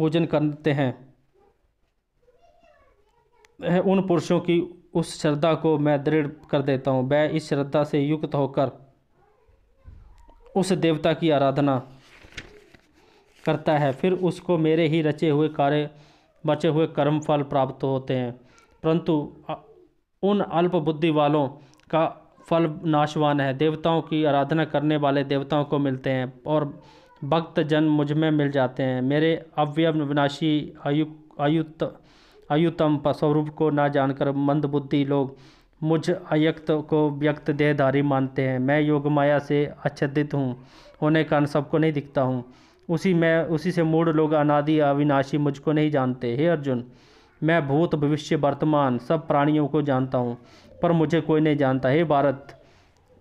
पूजन करते हैं उन पुरुषों की उस श्रद्धा को मैं दृढ़ कर देता हूँ वह इस श्रद्धा से युक्त होकर उस देवता की आराधना करता है फिर उसको मेरे ही रचे हुए कार्य बचे हुए कर्म फल प्राप्त होते हैं परंतु उन अल्प बुद्धि वालों का फल नाशवान है देवताओं की आराधना करने वाले देवताओं को मिलते हैं और भक्त जन में मिल जाते हैं मेरे अव्यव विनाशी आयु आयुत आयुतम स्वरूप को ना जानकर मंदबुद्धि लोग मुझ अयक्त को व्यक्त देहधारी मानते हैं मैं योग माया से आच्छादित हूँ होने कारण सबको नहीं दिखता हूँ उसी मैं उसी से मूढ़ लोग अनादि अविनाशी मुझको नहीं जानते हे अर्जुन मैं भूत भविष्य वर्तमान सब प्राणियों को जानता हूँ पर मुझे कोई नहीं जानता हे भारत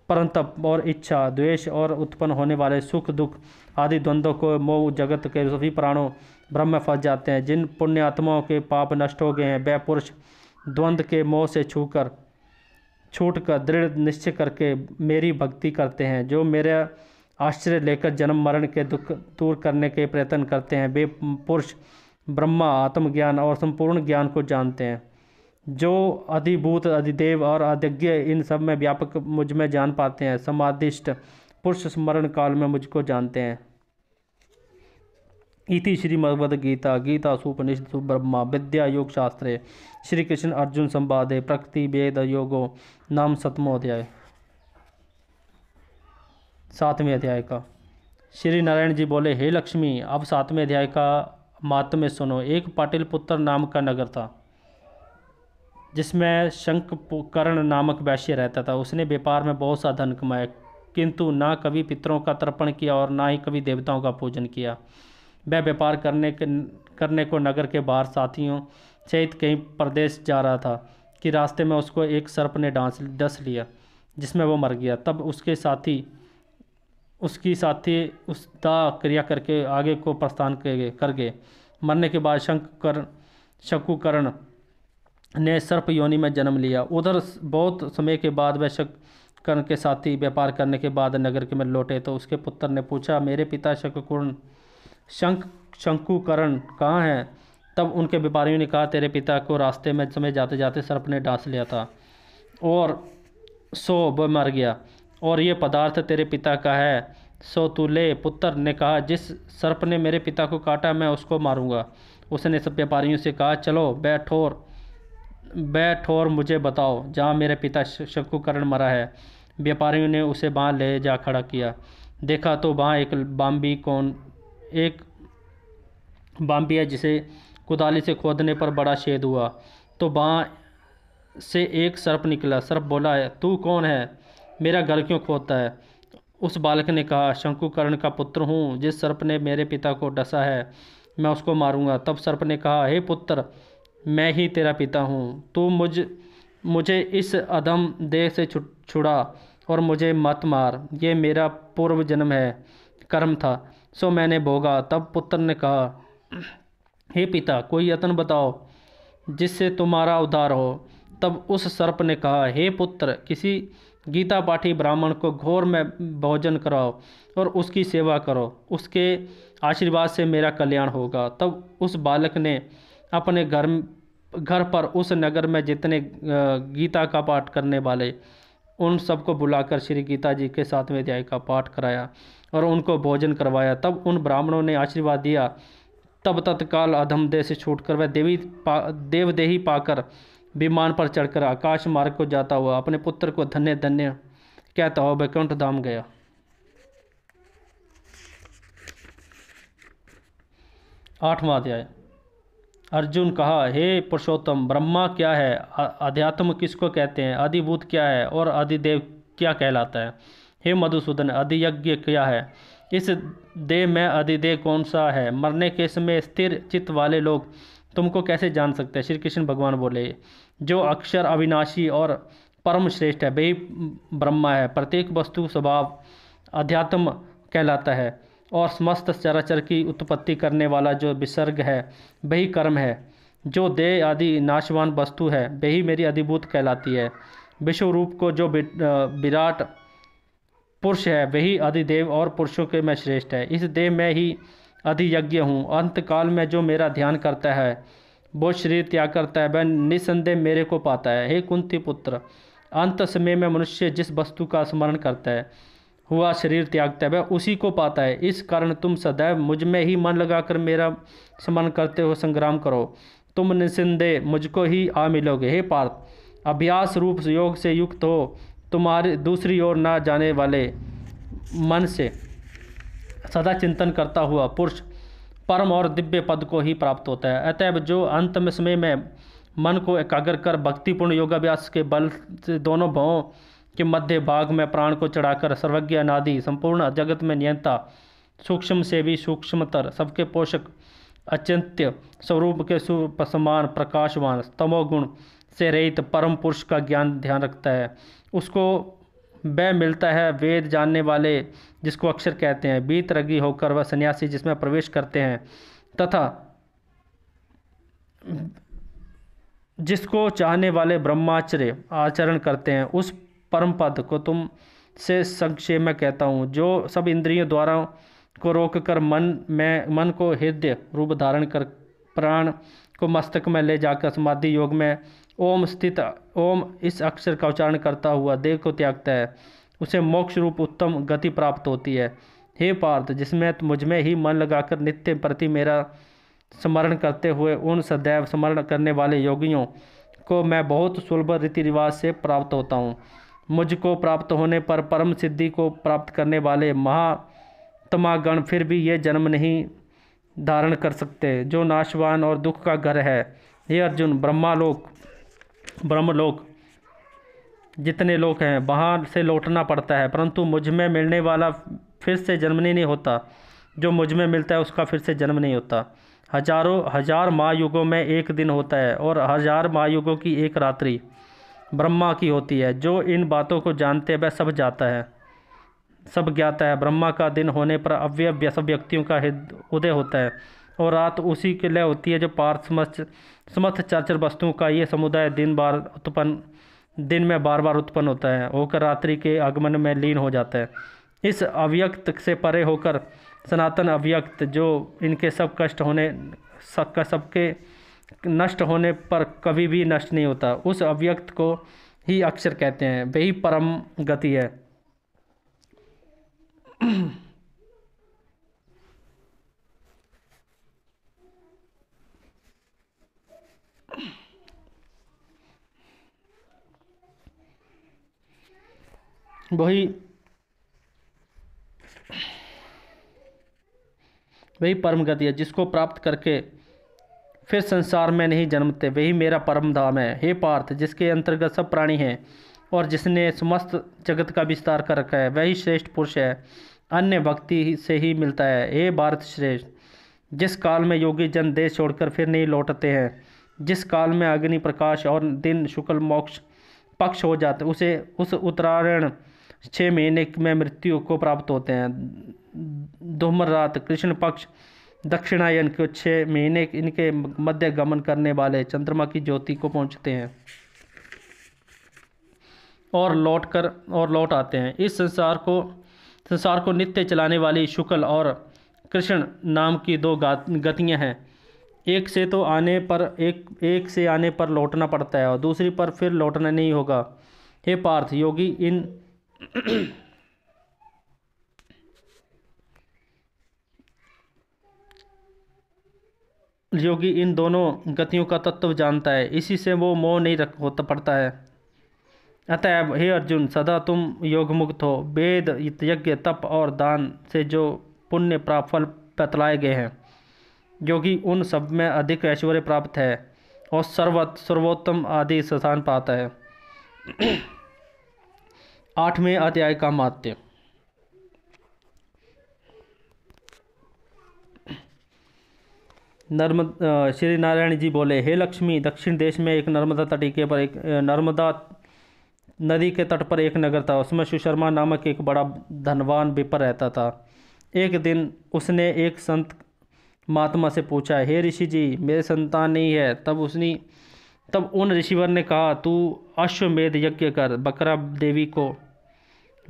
परंतप और इच्छा द्वेष और उत्पन्न होने वाले सुख दुख आदि द्वंद्वों को मोह जगत के सभी प्राणों ब्रह्म में फंस जाते हैं जिन आत्माओं के पाप नष्ट हो गए हैं वह पुरुष द्वंद्व के मोह से छूकर छूट कर दृढ़ निश्चय करके मेरी भक्ति करते हैं जो मेरे आश्चर्य लेकर जन्म मरण के दुख दूर करने के प्रयत्न करते हैं वे पुरुष ब्रह्मा आत्मज्ञान और संपूर्ण ज्ञान को जानते हैं जो अधिभूत अधिदेव और अधिज्ञ इन सब में व्यापक मुझ में जान पाते हैं समाधिष्ट पुरुष स्मरण काल में मुझको जानते हैं इति श्रीमद्भद गीता गीता सुपनिषद सुब्रह्मा विद्या योग शास्त्रे श्री कृष्ण अर्जुन संवादे प्रकृति वेद योगो नाम सतमोध्याय सातवें अध्याय का श्री नारायण जी बोले हे लक्ष्मी अब सातवें अध्याय का मात्म सुनो एक पाटिल पुत्र नाम का नगर था जिसमें शंककर्ण नामक वैश्य रहता था उसने व्यापार में बहुत सा धन कमाया किंतु ना कभी पितरों का तर्पण किया और ना ही कभी देवताओं का पूजन किया वह व्यापार करने के करने को नगर के बाहर साथियों सहित कहीं प्रदेश जा रहा था कि रास्ते में उसको एक सर्प ने डांस डस लिया जिसमें वो मर गया तब उसके साथी उसकी साथी उस दा क्रिया करके आगे को प्रस्थान कर गए मरने के बाद शंकरण शंकुकर्ण ने सर्प योनि में जन्म लिया उधर बहुत समय के बाद वह कर्ण के साथी व्यापार करने के बाद नगर के में लौटे तो उसके पुत्र ने पूछा मेरे पिता शकुकर्ण शंक शंकुकरण कहाँ हैं तब उनके व्यापारियों ने कहा तेरे पिता को रास्ते में समय जाते जाते सर्प ने डांस लिया था और सो वह मर गया और ये पदार्थ तेरे पिता का है सो तू ले पुत्र ने कहा जिस सर्प ने मेरे पिता को काटा मैं उसको मारूंगा उसने सब व्यापारियों से कहा चलो बैठोर बैठो और मुझे बताओ जहाँ मेरे पिता शंकुकरण मरा है व्यापारियों ने उसे बाँ ले जा खड़ा किया देखा तो वहाँ एक बाम्बी कौन एक बाम्बी है जिसे कुदाली से खोदने पर बड़ा छेद हुआ तो बाँ से एक सर्प निकला सर्प बोला है तू कौन है मेरा घर क्यों खोदता है उस बालक ने कहा शंकुकर्ण का पुत्र हूँ जिस सर्प ने मेरे पिता को डसा है मैं उसको मारूंगा तब सर्प ने कहा हे पुत्र मैं ही तेरा पिता हूँ तू मुझ मुझे इस अदम देह से छु, छुड़ा और मुझे मत मार ये मेरा पूर्व जन्म है कर्म था सो मैंने भोगा तब पुत्र ने कहा हे पिता कोई यत्न बताओ जिससे तुम्हारा उद्धार हो तब उस सर्प ने कहा हे पुत्र किसी गीता पाठी ब्राह्मण को घोर में भोजन कराओ और उसकी सेवा करो उसके आशीर्वाद से मेरा कल्याण होगा तब उस बालक ने अपने घर घर पर उस नगर में जितने गीता का पाठ करने वाले उन सबको बुलाकर श्री गीता जी के सातवें अध्याय का पाठ कराया और उनको भोजन करवाया तब उन ब्राह्मणों ने आशीर्वाद दिया तब तत्काल देह से छूट कर वह देवी पा देवदेही पाकर विमान पर चढ़कर आकाश मार्ग को जाता हुआ अपने पुत्र को धन्य धन्य कहता हुआ वैकुंठ धाम गया आठवां अध्याय अर्जुन कहा हे पुरुषोत्तम ब्रह्मा क्या है अध्यात्म किसको कहते हैं अधिभूत क्या है और अधिदेव क्या कहलाता है हे मधुसूदन अधियज्ञ क्या है इस देह में अधिदेह कौन सा है मरने के समय स्थिर चित्त वाले लोग तुमको कैसे जान सकते हैं श्री कृष्ण भगवान बोले जो अक्षर अविनाशी और परम श्रेष्ठ है वे ब्रह्मा है प्रत्येक वस्तु स्वभाव अध्यात्म कहलाता है और समस्त चराचर की उत्पत्ति करने वाला जो विसर्ग है वही कर्म है जो देह आदि नाशवान वस्तु है वही मेरी अधिभूत कहलाती है विश्व रूप को जो विराट पुरुष है वही अधिदेव और पुरुषों के में श्रेष्ठ है इस देह में ही अधियज्ञ हूँ अंतकाल में जो मेरा ध्यान करता है वो शरीर त्याग करता है वह निसंदेह मेरे को पाता है हे कुंती पुत्र अंत समय में मनुष्य जिस वस्तु का स्मरण करता है हुआ शरीर त्यागता है वह उसी को पाता है इस कारण तुम सदैव मुझ में ही मन लगाकर मेरा स्मरण करते हो संग्राम करो तुम निसंदेह मुझको ही आ मिलोगे हे पार्थ अभ्यास रूप योग से युक्त हो तुम्हारे दूसरी ओर ना जाने वाले मन से सदा चिंतन करता हुआ पुरुष परम और दिव्य पद को ही प्राप्त होता है अतएव जो अंत में समय में मन को एकाग्र कर भक्तिपूर्ण योगाभ्यास के बल से दोनों भावों के मध्य भाग में प्राण को चढ़ाकर सर्वज्ञ अनादि संपूर्ण जगत में नियंता सूक्ष्म से भी सूक्ष्मतर सबके पोषक अचिंत्य स्वरूप के सुपसमान प्रकाशवान तमोगुण से रहित परम पुरुष का ज्ञान ध्यान रखता है उसको वह मिलता है वेद जानने वाले जिसको अक्षर कहते हैं बीत रगी होकर वह सन्यासी जिसमें प्रवेश करते हैं तथा जिसको चाहने वाले ब्रह्माचर्य आचरण करते हैं उस परम पद को तुम से संक्षेप में कहता हूँ जो सब इंद्रियों द्वारा को रोक कर मन में मन को हृदय रूप धारण कर प्राण को मस्तक में ले जाकर समाधि योग में ओम स्थित ओम इस अक्षर का उच्चारण करता हुआ देव को त्यागता है उसे मोक्ष रूप उत्तम गति प्राप्त होती है हे पार्थ जिसमें मुझमें ही मन लगाकर नित्य प्रति मेरा स्मरण करते हुए उन सदैव स्मरण करने वाले योगियों को मैं बहुत सुलभ रीति रिवाज से प्राप्त होता हूँ मुझको प्राप्त होने पर परम सिद्धि को प्राप्त करने वाले महात्मागण फिर भी ये जन्म नहीं धारण कर सकते जो नाशवान और दुख का घर है ये अर्जुन ब्रह्मालोक ब्रह्मलोक जितने लोग हैं वहाँ से लौटना पड़ता है परंतु मुझ में मिलने वाला फिर से जन्म नहीं होता जो मुझ में मिलता है उसका फिर से जन्म नहीं होता हजारों हजार महायुगों में एक दिन होता है और हजार महायुगों की एक रात्रि ब्रह्मा की होती है जो इन बातों को जानते वह सब जाता है सब ज्ञाता है ब्रह्मा का दिन होने पर अव्य सब व्यक्तियों का उदय होता है और रात उसी के लिए होती है जो पार्थ समस्त समस्त चरचर वस्तुओं का ये समुदाय दिन बार उत्पन्न दिन में बार बार उत्पन्न होता है होकर रात्रि के आगमन में लीन हो जाता है इस अव्यक्त से परे होकर सनातन अव्यक्त जो इनके सब कष्ट होने सब सबके नष्ट होने पर कभी भी नष्ट नहीं होता उस अव्यक्त को ही अक्षर कहते हैं वही परम गति है वही वही परम गति है जिसको प्राप्त करके फिर संसार में नहीं जन्मते वही मेरा परम धाम है हे पार्थ जिसके अंतर्गत सब प्राणी हैं और जिसने समस्त जगत का विस्तार कर रखा है वही श्रेष्ठ पुरुष है अन्य भक्ति से ही मिलता है हे भारत श्रेष्ठ जिस काल में योगी जन देश छोड़कर फिर नहीं लौटते हैं जिस काल में अग्नि प्रकाश और दिन शुक्ल मोक्ष पक्ष हो जाते उसे उस उत्तरायण छः महीने में मृत्यु को प्राप्त होते हैं दोमर रात कृष्ण पक्ष दक्षिणायन के छः महीने इनके मध्य गमन करने वाले चंद्रमा की ज्योति को पहुँचते हैं और लौट कर और लौट आते हैं इस संसार को संसार को नित्य चलाने वाली शुक्ल और कृष्ण नाम की दो गतियाँ हैं एक से तो आने पर एक एक से आने पर लौटना पड़ता है और दूसरी पर फिर लौटना नहीं होगा हे पार्थ योगी इन योगी इन दोनों गतियों का तत्व जानता है इसी से वो मोह नहीं रख होता पड़ता है अतएव हे अर्जुन सदा तुम योगमुक्त हो वेद यज्ञ तप और दान से जो पुण्य प्राप्त फल बतलाए गए हैं योगी उन सब में अधिक ऐश्वर्य प्राप्त है और सर्वत सर्वोत्तम आदि स्थान पाता है आठवें अध्याय का मात्य नर्म श्री नारायण जी बोले हे लक्ष्मी दक्षिण देश में एक नर्मदा तटीके पर एक नर्मदा नदी के तट पर एक नगर था उसमें सुशर्मा नामक एक बड़ा धनवान विपर रहता था एक दिन उसने एक संत महात्मा से पूछा हे ऋषि जी मेरे संतान नहीं है तब उसने तब उन ऋषिवर ने कहा तू अश्वमेध यज्ञ कर बकरा देवी को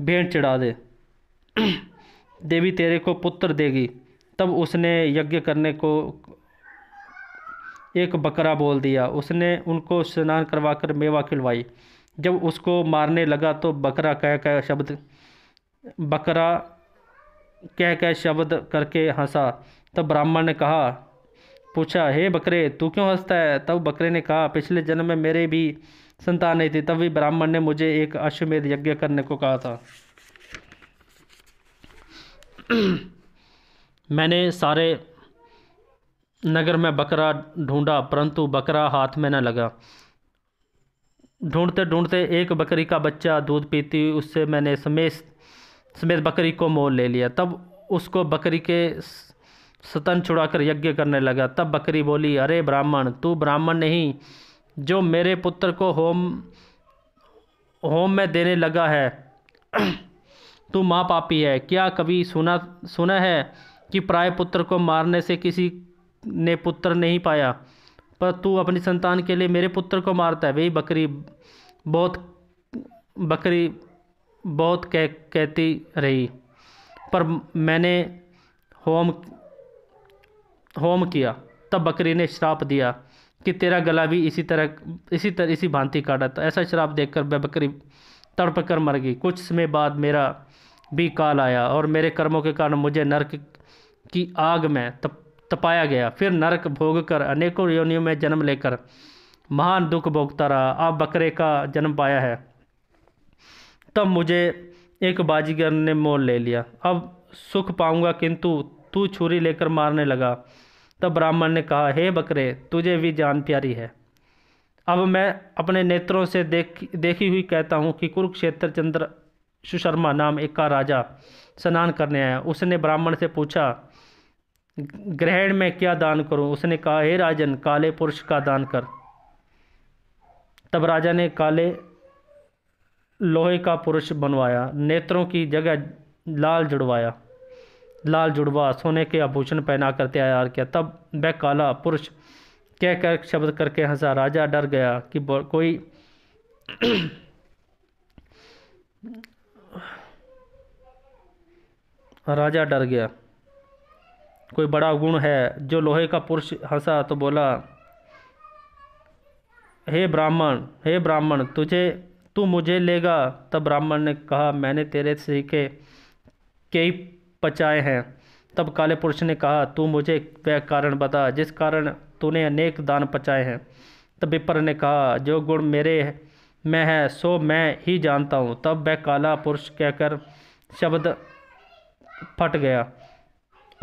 भेंट चढ़ा दे देवी तेरे को पुत्र देगी तब उसने यज्ञ करने को एक बकरा बोल दिया उसने उनको स्नान करवाकर मेवा खिलवाई जब उसको मारने लगा तो बकरा कह कह शब्द बकरा कह कह शब्द करके हंसा तब ब्राह्मण ने कहा पूछा हे बकरे तू क्यों हंसता है तब बकरे ने कहा पिछले जन्म में मेरे भी संतान नहीं थी तब भी ब्राह्मण ने मुझे एक अश्वमेध यज्ञ करने को कहा था मैंने सारे नगर में बकरा ढूंढा परंतु बकरा हाथ में न लगा ढूंढते ढूंढते एक बकरी का बच्चा दूध पीती उससे मैंने समेत समेत बकरी को मोल ले लिया तब उसको बकरी के सतन छुड़ाकर यज्ञ करने लगा तब बकरी बोली अरे ब्राह्मण तू ब्राह्मण नहीं जो मेरे पुत्र को होम होम में देने लगा है तू माँ पापी है क्या कभी सुना सुना है कि प्राय पुत्र को मारने से किसी ने पुत्र नहीं पाया पर तू अपनी संतान के लिए मेरे पुत्र को मारता है वही बकरी बहुत बकरी बहुत कह कहती रही पर मैंने होम होम किया तब बकरी ने श्राप दिया कि तेरा गला भी इसी तरह इसी तरह इसी भांति काटा था ऐसा श्राप देखकर वह बकरी तड़प कर मर गई कुछ समय बाद मेरा भी काल आया और मेरे कर्मों के कारण मुझे नरक की आग में तप तपाया गया फिर नरक भोग कर अनेकों योनियों में जन्म लेकर महान दुख भोगता रहा अब बकरे का जन्म पाया है तब मुझे एक बाजीगर ने मोल ले लिया अब सुख पाऊंगा किंतु तू छुरी लेकर मारने लगा तब ब्राह्मण ने कहा हे बकरे तुझे भी जान प्यारी है अब मैं अपने नेत्रों से देख देखी हुई कहता हूँ कि कुरुक्षेत्र चंद्र सुशर्मा नाम एक का राजा स्नान करने आया उसने ब्राह्मण से पूछा ग्रहण में क्या दान करूं उसने कहा हे राजन काले पुरुष का दान कर तब राजा ने काले लोहे का पुरुष बनवाया नेत्रों की जगह लाल जुड़वाया लाल जुड़वा सोने के आभूषण पहना कर तैयार किया तब वह काला पुरुष कह कर शब्द करके हंसा राजा डर गया कि कोई राजा डर गया कोई बड़ा गुण है जो लोहे का पुरुष हंसा तो बोला हे ब्राह्मण हे ब्राह्मण तुझे तू मुझे लेगा तब ब्राह्मण ने कहा मैंने तेरे सीखे कई पचाए हैं तब काले पुरुष ने कहा तू मुझे वह कारण बता जिस कारण तूने अनेक दान पचाए हैं तब विपर ने कहा जो गुण मेरे मैं है सो मैं ही जानता हूँ तब वह काला पुरुष कहकर शब्द फट गया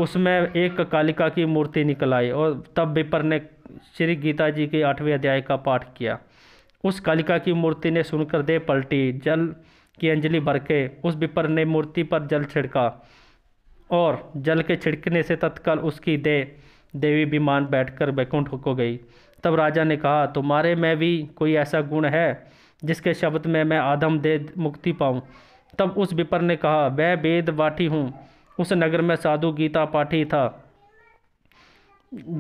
उसमें एक कालिका की मूर्ति निकल आई और तब विपर ने श्री गीता जी के आठवें अध्याय का पाठ किया उस कालिका की मूर्ति ने सुनकर दे पलटी जल की अंजलि भर के उस विपर ने मूर्ति पर जल छिड़का और जल के छिड़कने से तत्काल उसकी दे देवी विमान बैठकर बैकुंठ को गई तब राजा ने कहा तुम्हारे में भी कोई ऐसा गुण है जिसके शब्द में मैं आदम दे मुक्ति पाऊँ तब उस विपर ने कहा मैं वेद वाटी हूँ उस नगर में साधु गीता पाठी था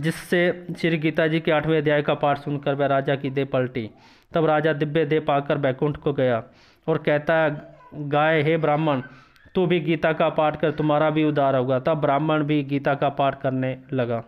जिससे श्री गीता जी के आठवें अध्याय का पाठ सुनकर वह राजा की दे पलटी तब राजा दिव्य दे पाकर बैकुंठ को गया और कहता गाय हे ब्राह्मण तू भी गीता का पाठ कर तुम्हारा भी उदार होगा तब ब्राह्मण भी गीता का पाठ करने लगा